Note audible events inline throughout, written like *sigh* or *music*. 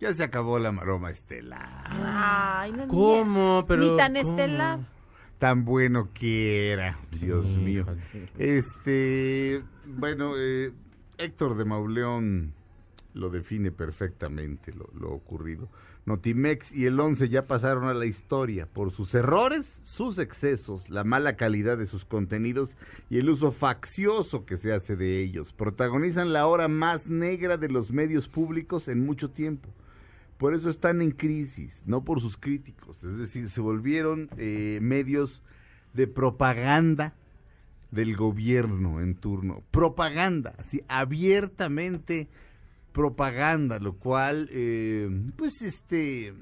Ya se acabó la maroma Estela. Ay, no, ¿Cómo? tan Estela. Tan bueno que era, Dios mío. Este, bueno, eh, Héctor de Mauleón lo define perfectamente lo, lo ocurrido. Notimex y el 11 ya pasaron a la historia por sus errores, sus excesos, la mala calidad de sus contenidos y el uso faccioso que se hace de ellos. Protagonizan la hora más negra de los medios públicos en mucho tiempo. Por eso están en crisis, no por sus críticos. Es decir, se volvieron eh, medios de propaganda del gobierno en turno. Propaganda, así, abiertamente propaganda, lo cual, eh, pues este,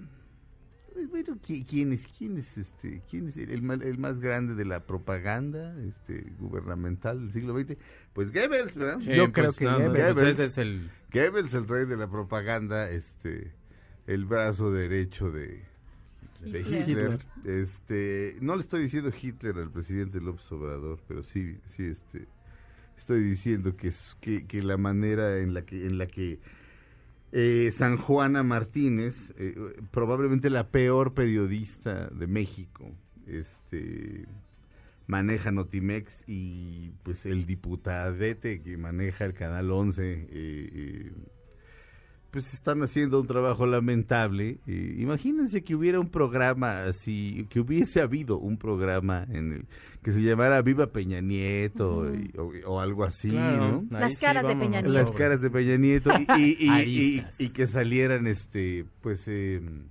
pues, bueno, ¿quién es, este, el, más grande de la propaganda este, gubernamental del siglo XX? Pues Goebbels, ¿verdad? Yo pues, creo que Goebbels, pues es el... Goebbels, el rey de la propaganda, este el brazo derecho de, Hitler. Este, no le estoy diciendo Hitler al presidente López Obrador, pero sí, sí, este, estoy diciendo que, que la manera en la que, en la que eh, San Juana Martínez, eh, probablemente la peor periodista de México, este maneja Notimex y pues el diputadete que maneja el Canal 11, eh, eh pues están haciendo un trabajo lamentable. imagínense que hubiera un programa así, que hubiese habido un programa en el que se llamara Viva Peña Nieto o, algo así, ¿no? Las caras de Peña Nieto. Las caras de Peña Nieto y, *laughs* que salieran, este, pues, em,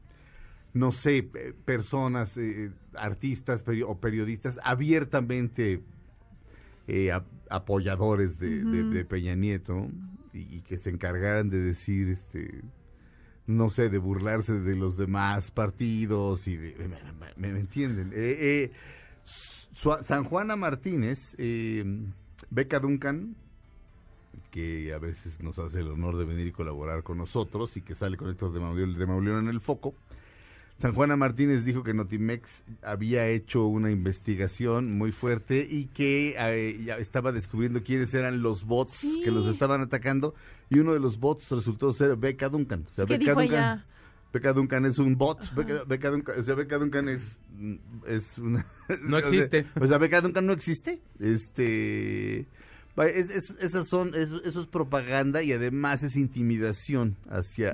no sé, personas, eh, artistas o periodistas abiertamente eh, apoyadores de, de Peña Nieto y, que se encargaran de decir, este, no sé, de burlarse de los demás partidos y me, entienden. Eh, eh, San Juana Martínez, eh, Beca Duncan, que a veces nos hace el honor de venir y colaborar con nosotros y que sale con estos de de Mauleón en el foco, San Juana Martínez dijo que Notimex había hecho una investigación muy fuerte y que eh, estaba descubriendo quiénes eran los bots que los estaban atacando y uno de los bots resultó ser Becca Duncan. O Duncan, Duncan es un bot. Becca, Duncan, o sea, Duncan es, una... No *laughs* existe. o sea, Becca Duncan no existe. Este... Es, esas son, eso, es propaganda y además es intimidación hacia,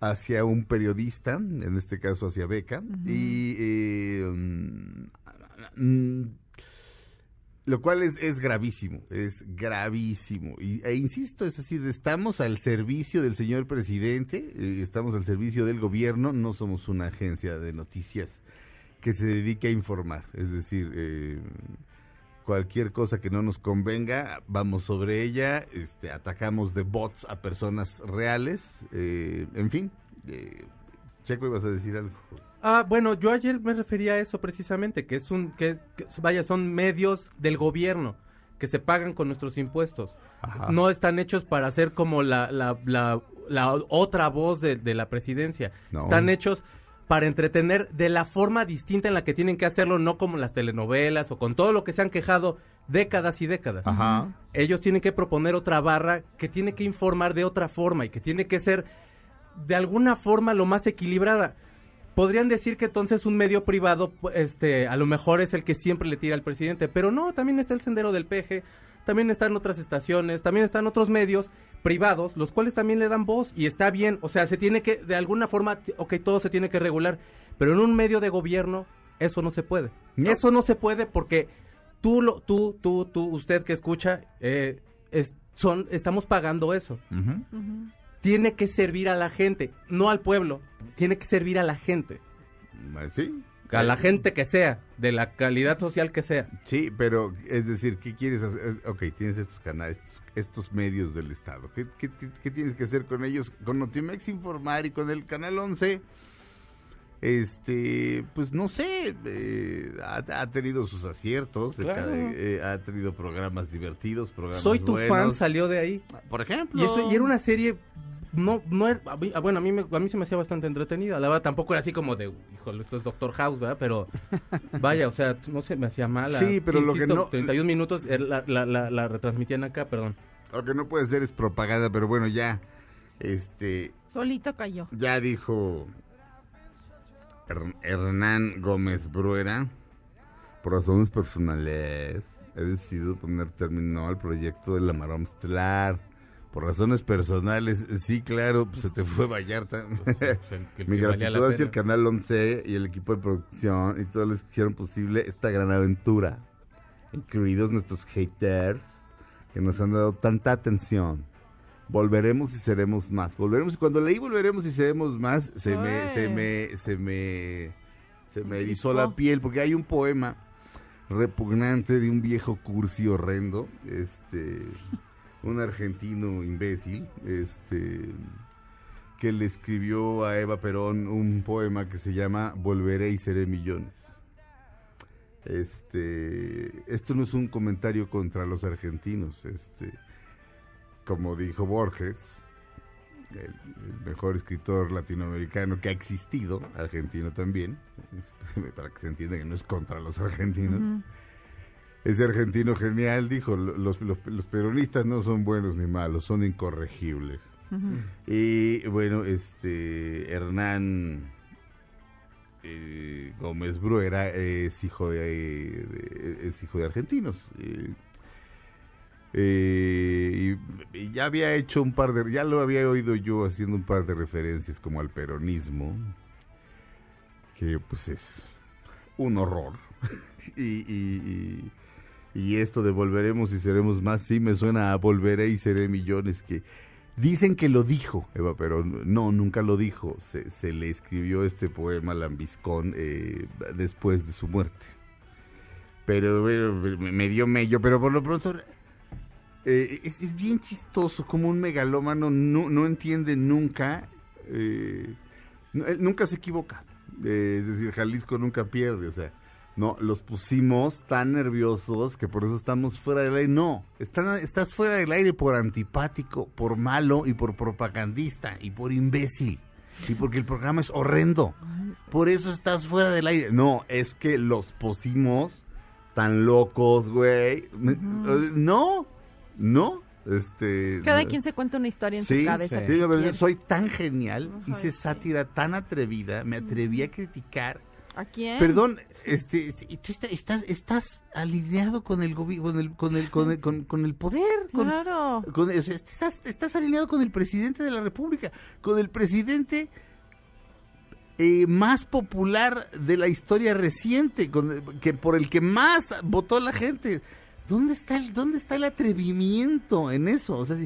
hacia un periodista, en este caso hacia Beca, y eh, mm, mm, lo cual es, gravísimo, es gravísimo. e insisto, es decir, estamos al servicio del señor presidente, eh, estamos al servicio del gobierno, no somos una agencia de noticias que se dedique a informar, es decir... Eh, cualquier cosa que no nos convenga, vamos sobre ella, este, atacamos de bots a personas reales, eh, en fin. Eh, Checo, ibas a decir algo. Ah, bueno, yo ayer me refería a eso precisamente, que es un, que, vaya, son medios del gobierno que se pagan con nuestros impuestos. No están hechos para ser como la, otra voz de, la presidencia. Están hechos para entretener de la forma distinta en la que tienen que hacerlo, no como las telenovelas o con todo lo que se han quejado décadas y décadas. Ajá. Ellos tienen que proponer otra barra que tiene que informar de otra forma y que tiene que ser de alguna forma lo más equilibrada. Podrían decir que entonces un medio privado este a lo mejor es el que siempre le tira al presidente, pero no, también está el sendero del peje, también están otras estaciones, también están otros medios privados, los cuales también le dan voz y está bien, o sea, se tiene que, de alguna forma, ok, todo se tiene que regular, pero en un medio de gobierno eso no se puede. Eso no se puede porque tú, lo, tú, tú, tú, usted que escucha, eh, son, estamos pagando eso. Tiene que servir a la gente, no al pueblo, tiene que servir a la gente. Pues sí, a la eh, gente que sea, de la calidad social que sea. Sí, pero es decir, ¿qué quieres hacer? Ok, tienes estos canales, estos, medios del Estado. ¿Qué, qué, tienes que hacer con ellos? Con Notimex Informar y con el Canal 11 este pues no sé eh, ha, tenido sus aciertos eh, ha tenido programas divertidos programas soy tu fan salió de ahí por ejemplo y era una serie no, no ah, bueno, a mí, me, a mí se me hacía bastante entretenido la tampoco era así como de, híjole, esto es Doctor House, ¿verdad? Pero *laughs* vaya, o sea, no se me hacía mal Sí, pero lo que no... 31 minutos eh, la, la, retransmitían acá, perdón. Lo que no puede ser es propaganda, pero bueno, ya, este... Solito cayó. Ya dijo Hernán Gómez Bruera, por razones personales, he decidido poner término al proyecto de la Maromstelar por razones personales, sí, claro, pues, se te fue Vallarta. Pues, pues, Mi gratitud hacia el Canal 11 y el equipo de producción y todos los que hicieron posible esta gran aventura, incluidos nuestros haters que nos han dado tanta atención. Volveremos y seremos más. Volveremos y cuando leí volveremos y seremos más, se me, se me, se me, se me erizó la piel porque hay un poema repugnante de un viejo cursi horrendo, este un argentino imbécil, este que le escribió a Eva Perón un poema que se llama Volveré y seré millones. Este, esto no es un comentario contra los argentinos, este, como dijo Borges, el, mejor escritor latinoamericano que ha existido, argentino también, *laughs* para que se entienda que no es contra los argentinos. Ese argentino genial dijo, los, peronistas no son buenos ni malos, son incorregibles. Y bueno, este Hernán eh, Gómez Bruera es hijo de, es hijo de argentinos. Eh, y, ya había hecho un par de, ya lo había oído yo haciendo un par de referencias como al peronismo, que pues es un horror. *laughs* y y esto de volveremos y seremos más, sí me suena a volveré y seré millones que dicen que lo dijo, Eva, pero no, nunca lo dijo. Se, le escribió este poema Lambiscón eh, después de su muerte. Pero, me dio mello, pero por lo pronto eh, es, bien chistoso como un megalómano no, entiende nunca, eh, nunca se equivoca. Eh, es decir, Jalisco nunca pierde, o sea no, los pusimos tan nerviosos que por eso estamos fuera del aire. No, están, estás fuera del aire por antipático, por malo y por propagandista y por imbécil. Y porque el programa es horrendo. Por eso estás fuera del aire. No, es que los pusimos tan locos, güey. Eh, no, no. Este, Cada quien se cuenta una historia en su cabeza. soy tan genial, hice sátira tan atrevida, me atreví a criticar ¿A quién? Perdón, este, este tú estás, estás alineado con el gobierno, con el, con el, con con, el poder. claro. estás, alineado con el presidente de la República, con el presidente eh, más popular de la historia reciente, con, que por el que más votó la gente. ¿Dónde está el, dónde está el atrevimiento en eso? O sea,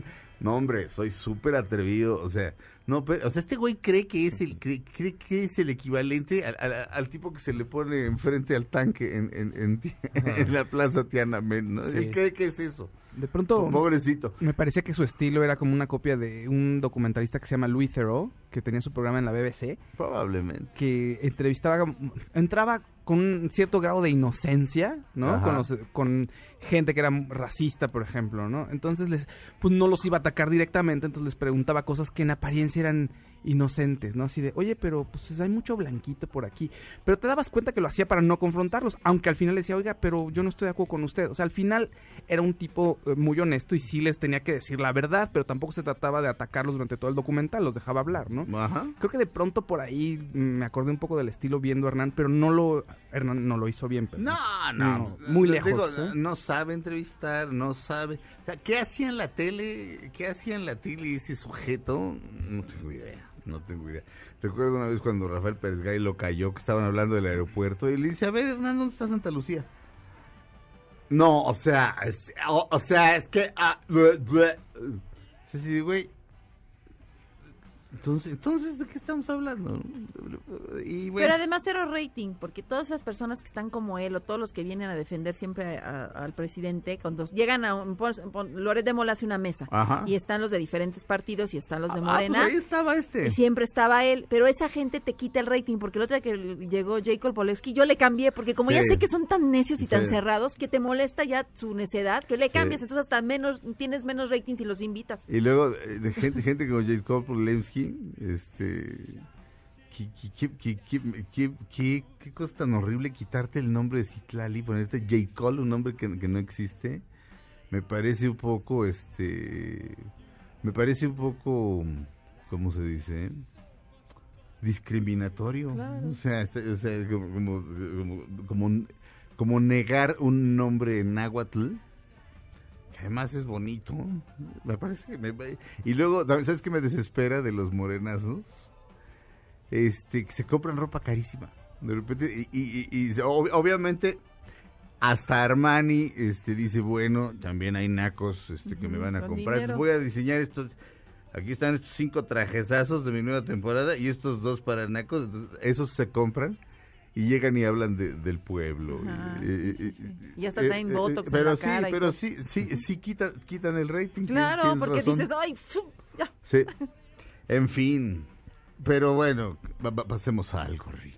no hombre, soy súper atrevido, o sea. No, pero, o sea, este güey cree que es el, cree, que es el equivalente al, tipo que se le pone enfrente al tanque en, en, en, *laughs* la plaza Tiananmen, ¿no? Cree que es eso. De pronto. Pues, pobrecito. Me parecía que su estilo era como una copia de un documentalista que se llama Louis Theroux, que tenía su programa en la BBC. Probablemente. Que entrevistaba. Entraba con un cierto grado de inocencia, ¿no? Con, con, gente que era racista, por ejemplo, ¿no? Entonces, les, pues no los iba a atacar directamente, entonces les preguntaba cosas que en apariencia eran inocentes, ¿no? Así de, oye, pero pues hay mucho blanquito por aquí. Pero te dabas cuenta que lo hacía para no confrontarlos, aunque al final decía, oiga, pero yo no estoy de acuerdo con usted. O sea, al final era un tipo eh, muy honesto y sí les tenía que decir la verdad, pero tampoco se trataba de atacarlos durante todo el documental, los dejaba hablar, ¿no? Ajá. Creo que de pronto por ahí me acordé un poco del estilo viendo a Hernán, pero no lo, Hernán no lo hizo bien. Pero, no, no, muy lejos. ¿eh? No sabe entrevistar, no sabe. O sea, ¿qué hacía en la tele? ¿Qué hacía en la tele ese sujeto? No tengo idea. *laughs* No tengo idea. Recuerdo una vez cuando Rafael Pérez Gay lo cayó, que estaban hablando del aeropuerto, y le dice, a ver, Hernán, ¿dónde está Santa Lucía? No, o sea, o, sea, es que... Ah, sí, sí, güey, entonces, entonces ¿de qué estamos hablando? Pero además cero rating, porque todas esas personas que están como él o todos los que vienen a defender siempre al presidente, cuando llegan a un, pon, de Mola hace una mesa y están los de diferentes partidos y están los de ah, ah, Morena. Pues ahí estaba este. siempre estaba él, pero esa gente te quita el rating, porque el otro día que llegó Jacob Polewski, yo le cambié, porque como ya sé que son tan necios y tan cerrados, que te molesta ya su necedad, que le cambias, entonces hasta menos, tienes menos ratings y los invitas. Y luego, eh, gente, gente como Jacob Polewski, este... ¿Qué, cosa tan horrible quitarte el nombre de Citlali, ponerte J. Cole, un nombre que, no existe, me parece un poco, este, me parece un poco, ¿cómo se dice? Discriminatorio. O sea, este, como, como, negar un nombre en náhuatl Además es bonito, me parece que me... Y luego, ¿sabes qué me desespera de los morenazos? Este, que se compran ropa carísima. De repente, y, obviamente hasta Armani este dice bueno también hay nacos este que me van a comprar voy a diseñar estos aquí están estos cinco trajesazos de mi nueva temporada y estos dos para nacos esos se compran y llegan y hablan del pueblo. Y hasta traen eh, eh pero sí, Pero sí, sí, quitan el rating. Claro, porque dices, ¡ay! Ya. Sí. En fin. Pero bueno, pasemos a algo, rico.